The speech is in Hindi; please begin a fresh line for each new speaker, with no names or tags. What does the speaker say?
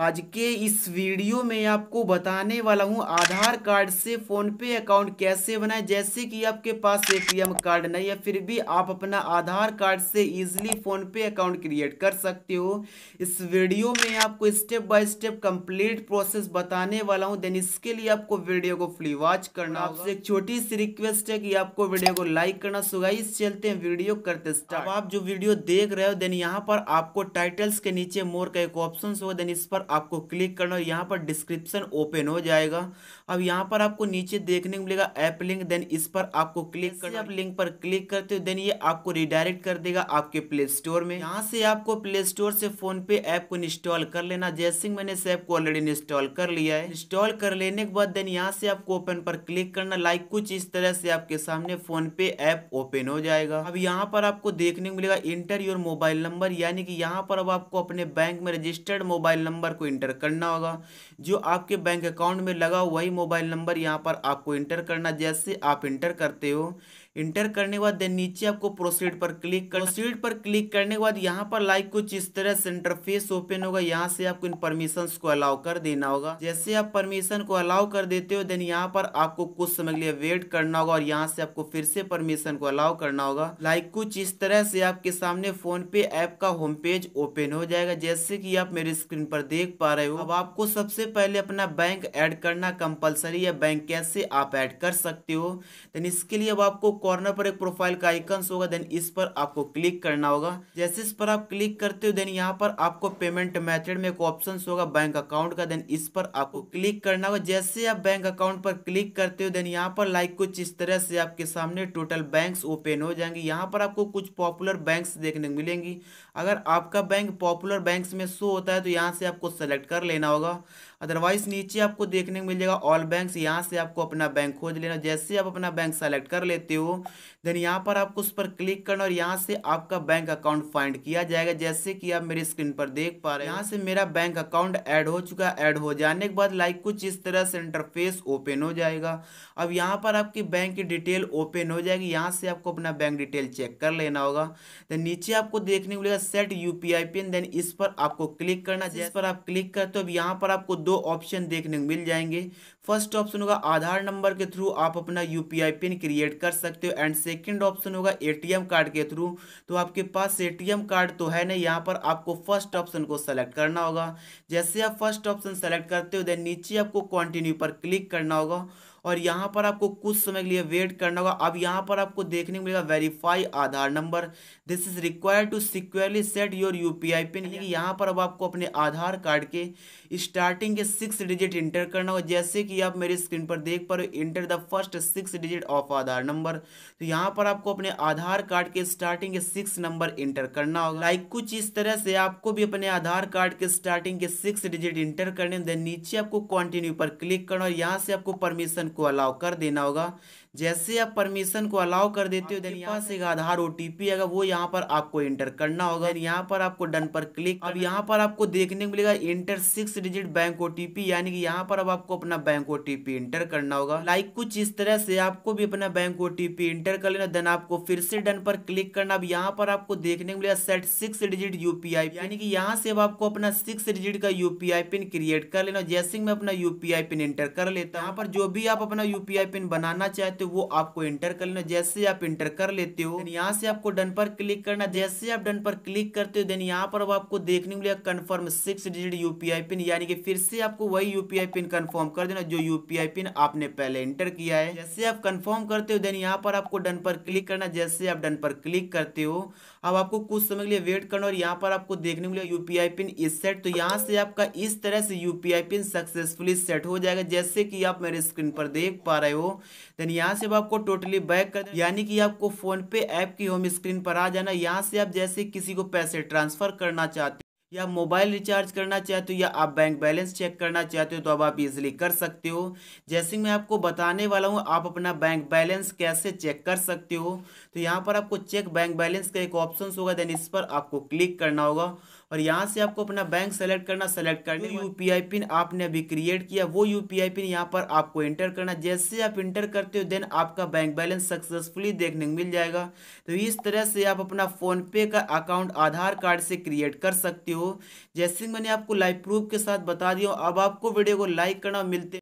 आज के इस वीडियो में आपको बताने वाला हूं आधार कार्ड से फ़ोन पे अकाउंट कैसे बनाएं जैसे कि आपके पास एटीएम कार्ड नहीं है फिर भी आप अपना आधार कार्ड से easily PhonePe account create कर सकते हो इस वीडियो में आपको step by step complete process बताने वाला हूं देन इसके लिए आपको वीडियो को फ्री वॉच करना आपसे एक छोटी सी रिक्वेस्ट है कि आपको वीडियो को लाइक करना इस चलते हैं वीडियो करते स्टार्ट आप जो वीडियो देख रहे हो देन यहाँ पर आपको टाइटल्स के नीचे मोर का एक ऑप्शन होगा देन इस पर पर आपको क्लिक करना है यहाँ पर डिस्क्रिप्शन ओपन हो जाएगा अब यहाँ पर आपको नीचे देखने को मिलेगा ऐप लिंक देन इस पर आपको क्लिक करना आप लिंक पर क्लिक करते हो देन ये आपको रिडायरेक्ट कर देगा आपके प्ले स्टोर में यहाँ से आपको प्ले स्टोर से फोन पे ऐप को इंस्टॉल कर लेना जैसे मैंने इस ऐप को ऑलरेडी इंस्टॉल कर लिया है इंस्टॉल कर लेने के बाद देन यहाँ से आपको ओपन पर क्लिक करना लाइक कुछ इस तरह से आपके सामने फोन पे ऐप ओपन हो जाएगा अब यहाँ पर आपको देखने को मिलेगा इंटर योर मोबाइल नंबर यानी कि यहाँ पर अब आपको अपने बैंक में रजिस्टर्ड मोबाइल नंबर नंबर को इंटर करना होगा जो आपके बैंक अकाउंट में लगा वही मोबाइल नंबर यहाँ पर आपको इंटर करना जैसे आप इंटर करते हो इंटर करने के बाद देन नीचे आपको प्रोसीड पर क्लिक कर प्रोसीड पर क्लिक करने के बाद यहाँ पर लाइक कुछ इस तरह से इंटरफेस ओपन होगा यहाँ से आपको इन परमिशन को अलाउ कर देना होगा जैसे आप परमिशन को अलाउ कर देते हो देन यहाँ पर आपको कुछ समय के लिए वेट करना होगा और यहाँ से आपको फिर से परमिशन को अलाउ करना होगा लाइक कुछ इस तरह से आपके सामने फोन पे ऐप का होम पेज ओपन हो जाएगा जैसे की आप मेरे स्क्रीन पर देख पा रहे हो अब आपको सबसे पहले अपना बैंक एड करना कंपलसरी है बैंक कैसे आप एड कर सकते हो देन इसके लिए अब आपको कॉर्नर पर एक प्रोफाइल का आइकन होगा देन इस पर आपको क्लिक करना होगा जैसे इस पर आप क्लिक करते हो देन यहाँ पर आपको पेमेंट मेथड में एक ऑप्शन होगा बैंक अकाउंट का देन इस पर आपको क्लिक करना होगा जैसे आप बैंक अकाउंट पर क्लिक करते हो देन यहाँ पर लाइक कुछ इस तरह से आपके सामने टोटल बैंक ओपन हो जाएंगे यहाँ पर आपको कुछ पॉपुलर बैंक देखने को मिलेंगी अगर आपका बैंक पॉपुलर बैंक में शो होता है तो यहाँ से आपको सेलेक्ट कर लेना होगा अदरवाइज नीचे आपको देखने को मिल जाएगा ऑल बैंक यहाँ से आपको अपना बैंक खोज लेना जैसे आप अपना बैंक सेलेक्ट कर लेते हो देन यहाँ पर आपको उस पर क्लिक करना और यहाँ से आपका बैंक अकाउंट फाइंड किया जाएगा जैसे कि आप मेरी स्क्रीन पर देख पा रहे हैं यहाँ से मेरा बैंक अकाउंट ऐड हो चुका है ऐड हो जाने के बाद लाइक कुछ इस तरह से इंटरफेस ओपन हो जाएगा अब यहाँ पर आपकी बैंक की डिटेल ओपन हो जाएगी यहाँ से आपको अपना बैंक डिटेल चेक कर लेना होगा देन नीचे आपको देखने को मिलेगा सेट यूपीआई पिन देन इस पर आपको क्लिक करना जिस पर आप क्लिक करते हो अब यहाँ पर आपको दो दो ऑप्शन देखने को मिल जाएंगे फर्स्ट ऑप्शन होगा आधार नंबर के थ्रू आप अपना यू पिन क्रिएट कर सकते हो एंड सेकेंड ऑप्शन होगा ए कार्ड के थ्रू तो आपके पास ए कार्ड तो है ना यहाँ पर आपको फर्स्ट ऑप्शन को सेलेक्ट करना होगा जैसे आप फर्स्ट ऑप्शन सेलेक्ट करते हो देन नीचे आपको कॉन्टिन्यू पर क्लिक करना होगा और यहाँ पर आपको कुछ समय के लिए वेट करना होगा अब यहाँ पर आपको देखने को मिलेगा verify Aadhaar number this is required to securely set your U P I PIN यहाँ पर अब आपको अपने आधार कार्ड के स्टार्टिंग के सिक्स डिजिट इंटर करना होगा जैसे कि आप मेरी स्क्रीन पर देख पा रहे हो enter the first six digit of Aadhaar number तो यहाँ पर आपको अपने आधार कार्ड के स्टार्टिंग के सिक्स नंबर इंटर करना होगा लाइक कुछ इस तरह से आपको भी अपने आधार कार्ड के स्टार्टिंग के सिक्स डिजिट इंटर करने देन नीचे आपको कॉन्टिन्यू पर क्लिक करना और यहाँ से आपको परमिशन को अलाउ कर देना होगा जैसे आप परमिशन को अलाउ कर देते हो देन हाँ, यहाँ हाँ, से आधार ओटीपी आएगा वो यहाँ पर आपको एंटर करना होगा हाँ, यहाँ पर आपको डन पर क्लिक अब यहाँ पर आपको देखने को मिलेगा इंटर सिक्स डिजिट बैंक पी यानी कि यहाँ पर अब आपको अपना बैंक पी इंटर करना होगा लाइक कुछ इस तरह से आपको भी अपना बैंक पी एंटर कर लेना देन आपको फिर से डन पर क्लिक करना अब यहाँ पर आपको देखने को मिलेगा सेट सिक्स डिजिट यूपीआई यानी कि यहाँ से अब आपको अपना सिक्स डिजिट का यूपीआई पिन क्रिएट कर लेना जैसे मैं अपना यूपीआई पिन इंटर कर लेता हूँ यहाँ पर जो भी आप अपना यूपीआई पिन बनाना चाहते चाहते हो वो आपको इंटर कर लेना जैसे आप इंटर कर लेते हो यहाँ से आपको डन पर क्लिक करना जैसे आप डन पर क्लिक करते हो देन यहाँ पर आपको देखने मिलेगा confirm six digit UPI pin यानी कि फिर से आपको वही यूपीआई पिन कन्फर्म कर देना जो यूपीआई पिन आपने पहले इंटर किया है जैसे आप कन्फर्म करते हो देन यहाँ पर आपको डन पर क्लिक करना जैसे आप डन पर क्लिक करते हो अब आपको कुछ समय के लिए वेट करना और यहाँ पर आपको देखने को मिलेगा यूपीआई पिन इस सेट तो यहाँ से आपका इस तरह से यूपीआई पिन सक्सेसफुली सेट हो जाएगा जैसे कि आप मेरे स्क्रीन पर देख पा रहे हो देन यहाँ यहाँ से आपको टोटली बैक कर यानी कि आपको फोन पे ऐप की होम स्क्रीन पर आ जाना यहाँ से आप जैसे किसी को पैसे ट्रांसफर करना चाहते हो या मोबाइल रिचार्ज करना चाहते हो या आप बैंक बैलेंस चेक करना चाहते हो तो अब आप इजीली कर सकते हो जैसे मैं आपको बताने वाला हूँ आप अपना बैंक बैलेंस कैसे चेक कर सकते हो तो यहाँ पर आपको चेक बैंक बैलेंस का एक ऑप्शन होगा देन इस पर आपको क्लिक करना होगा और यहाँ से आपको अपना बैंक सेलेक्ट करना सेलेक्ट करने यू पी आई पिन आपने अभी क्रिएट किया वो यू पी आई पिन यहाँ पर आपको इंटर करना जैसे आप इंटर करते हो देन आपका बैंक बैलेंस सक्सेसफुली देखने को मिल जाएगा तो इस तरह से आप अपना फ़ोनपे का अकाउंट आधार कार्ड से क्रिएट कर सकते हो जैसे मैंने आपको लाइव प्रूफ के साथ बता दिया अब आपको वीडियो को लाइक करना मिलते